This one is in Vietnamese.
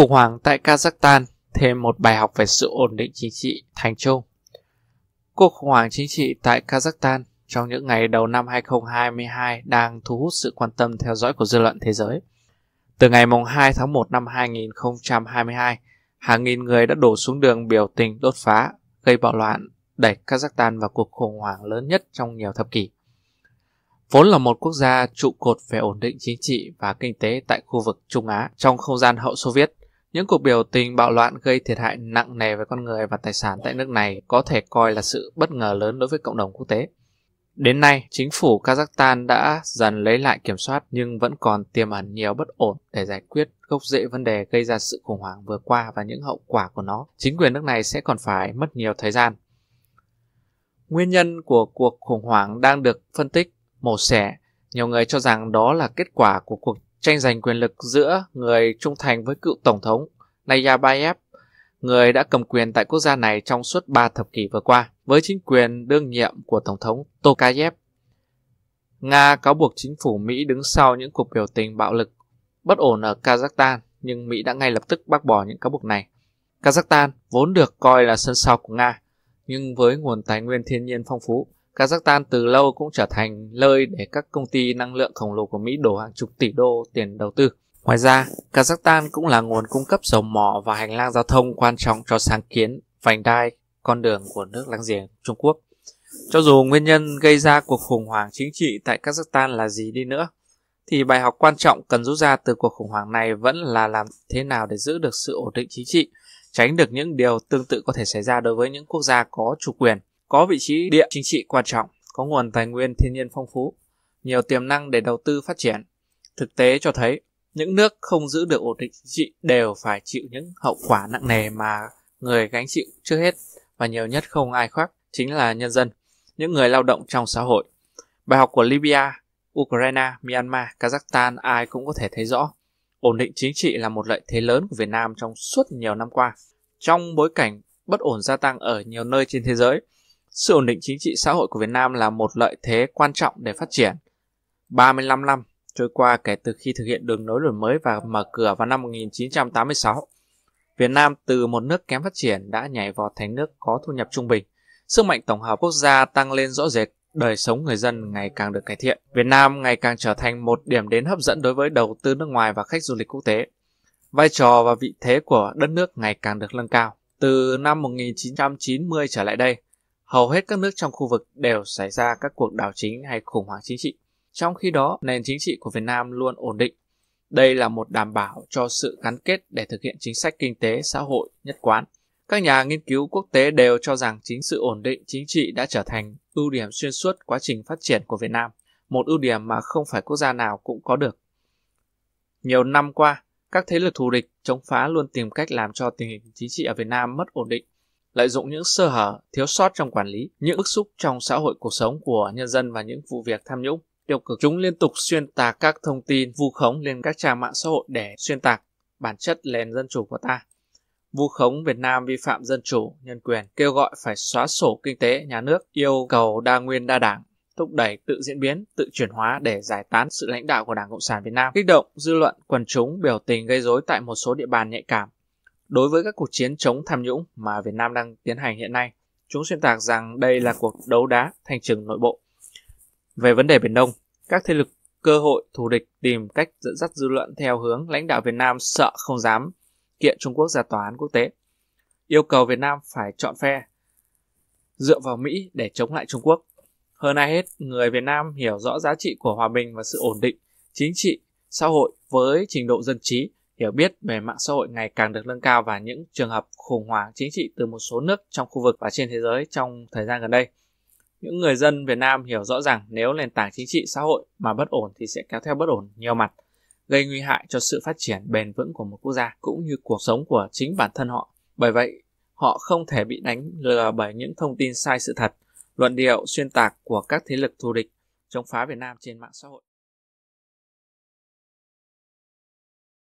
Khủng hoảng tại Kazakhstan thêm một bài học về sự ổn định chính trị thành chung. Cuộc khủng hoảng chính trị tại Kazakhstan trong những ngày đầu năm 2022 đang thu hút sự quan tâm theo dõi của dư luận thế giới. Từ ngày 2 tháng 1 năm 2022, hàng nghìn người đã đổ xuống đường biểu tình đốt phá, gây bạo loạn, đẩy Kazakhstan vào cuộc khủng hoảng lớn nhất trong nhiều thập kỷ. Vốn là một quốc gia trụ cột về ổn định chính trị và kinh tế tại khu vực Trung Á trong không gian hậu Soviet, những cuộc biểu tình bạo loạn gây thiệt hại nặng nề với con người và tài sản tại nước này có thể coi là sự bất ngờ lớn đối với cộng đồng quốc tế. Đến nay, chính phủ Kazakhstan đã dần lấy lại kiểm soát nhưng vẫn còn tiềm ẩn nhiều bất ổn để giải quyết gốc rễ vấn đề gây ra sự khủng hoảng vừa qua và những hậu quả của nó. Chính quyền nước này sẽ còn phải mất nhiều thời gian. Nguyên nhân của cuộc khủng hoảng đang được phân tích, mổ xẻ. Nhiều người cho rằng đó là kết quả của cuộc tranh giành quyền lực giữa người trung thành với cựu Tổng thống Nazarbayev, người đã cầm quyền tại quốc gia này trong suốt 3 thập kỷ vừa qua, với chính quyền đương nhiệm của Tổng thống Tokayev. Nga cáo buộc chính phủ Mỹ đứng sau những cuộc biểu tình bạo lực bất ổn ở Kazakhstan, nhưng Mỹ đã ngay lập tức bác bỏ những cáo buộc này. Kazakhstan vốn được coi là sân sau của Nga, nhưng với nguồn tài nguyên thiên nhiên phong phú, Kazakhstan từ lâu cũng trở thành nơi để các công ty năng lượng khổng lồ của Mỹ đổ hàng chục tỷ đô tiền đầu tư. Ngoài ra, Kazakhstan cũng là nguồn cung cấp dầu mỏ và hành lang giao thông quan trọng cho sáng kiến vành đai con đường của nước láng giềng Trung Quốc. Cho dù nguyên nhân gây ra cuộc khủng hoảng chính trị tại Kazakhstan là gì đi nữa, thì bài học quan trọng cần rút ra từ cuộc khủng hoảng này vẫn là làm thế nào để giữ được sự ổn định chính trị, tránh được những điều tương tự có thể xảy ra đối với những quốc gia có chủ quyền có vị trí địa chính trị quan trọng, có nguồn tài nguyên thiên nhiên phong phú, nhiều tiềm năng để đầu tư phát triển. Thực tế cho thấy, những nước không giữ được ổn định chính trị đều phải chịu những hậu quả nặng nề mà người gánh chịu trước hết và nhiều nhất không ai khác chính là nhân dân, những người lao động trong xã hội. Bài học của Libya, Ukraine, Myanmar, Kazakhstan ai cũng có thể thấy rõ. Ổn định chính trị là một lợi thế lớn của Việt Nam trong suốt nhiều năm qua. Trong bối cảnh bất ổn gia tăng ở nhiều nơi trên thế giới, sự ổn định chính trị xã hội của Việt Nam là một lợi thế quan trọng để phát triển. 35 năm trôi qua kể từ khi thực hiện đường lối đổi mới và mở cửa vào năm 1986, Việt Nam từ một nước kém phát triển đã nhảy vọt thành nước có thu nhập trung bình. Sức mạnh tổng hợp quốc gia tăng lên rõ rệt, đời sống người dân ngày càng được cải thiện. Việt Nam ngày càng trở thành một điểm đến hấp dẫn đối với đầu tư nước ngoài và khách du lịch quốc tế. Vai trò và vị thế của đất nước ngày càng được nâng cao. Từ năm 1990 trở lại đây, hầu hết các nước trong khu vực đều xảy ra các cuộc đảo chính hay khủng hoảng chính trị. Trong khi đó, nền chính trị của Việt Nam luôn ổn định. Đây là một đảm bảo cho sự gắn kết để thực hiện chính sách kinh tế xã hội nhất quán. Các nhà nghiên cứu quốc tế đều cho rằng chính sự ổn định chính trị đã trở thành ưu điểm xuyên suốt quá trình phát triển của Việt Nam, một ưu điểm mà không phải quốc gia nào cũng có được. Nhiều năm qua, các thế lực thù địch chống phá luôn tìm cách làm cho tình hình chính trị ở Việt Nam mất ổn định lợi dụng những sơ hở, thiếu sót trong quản lý, những bức xúc trong xã hội cuộc sống của nhân dân và những vụ việc tham nhũng tiêu cực. Chúng liên tục xuyên tạc các thông tin vu khống lên các trang mạng xã hội để xuyên tạc bản chất nền dân chủ của ta. Vu khống Việt Nam vi phạm dân chủ, nhân quyền, kêu gọi phải xóa sổ kinh tế, nhà nước, yêu cầu đa nguyên đa đảng, thúc đẩy tự diễn biến, tự chuyển hóa để giải tán sự lãnh đạo của Đảng Cộng sản Việt Nam, kích động dư luận quần chúng biểu tình gây rối tại một số địa bàn nhạy cảm, Đối với các cuộc chiến chống tham nhũng mà Việt Nam đang tiến hành hiện nay, chúng xuyên tạc rằng đây là cuộc đấu đá thành trường nội bộ. Về vấn đề Biển Đông, các thế lực cơ hội thù địch tìm cách dẫn dắt dư luận theo hướng lãnh đạo Việt Nam sợ không dám kiện Trung Quốc ra tòa án quốc tế, yêu cầu Việt Nam phải chọn phe dựa vào Mỹ để chống lại Trung Quốc. Hơn ai hết, người Việt Nam hiểu rõ giá trị của hòa bình và sự ổn định chính trị, xã hội với trình độ dân trí hiểu biết về mạng xã hội ngày càng được nâng cao và những trường hợp khủng hoảng chính trị từ một số nước trong khu vực và trên thế giới trong thời gian gần đây. Những người dân Việt Nam hiểu rõ rằng nếu nền tảng chính trị xã hội mà bất ổn thì sẽ kéo theo bất ổn nhiều mặt, gây nguy hại cho sự phát triển bền vững của một quốc gia cũng như cuộc sống của chính bản thân họ. Bởi vậy, họ không thể bị đánh lừa bởi những thông tin sai sự thật, luận điệu xuyên tạc của các thế lực thù địch chống phá Việt Nam trên mạng xã hội.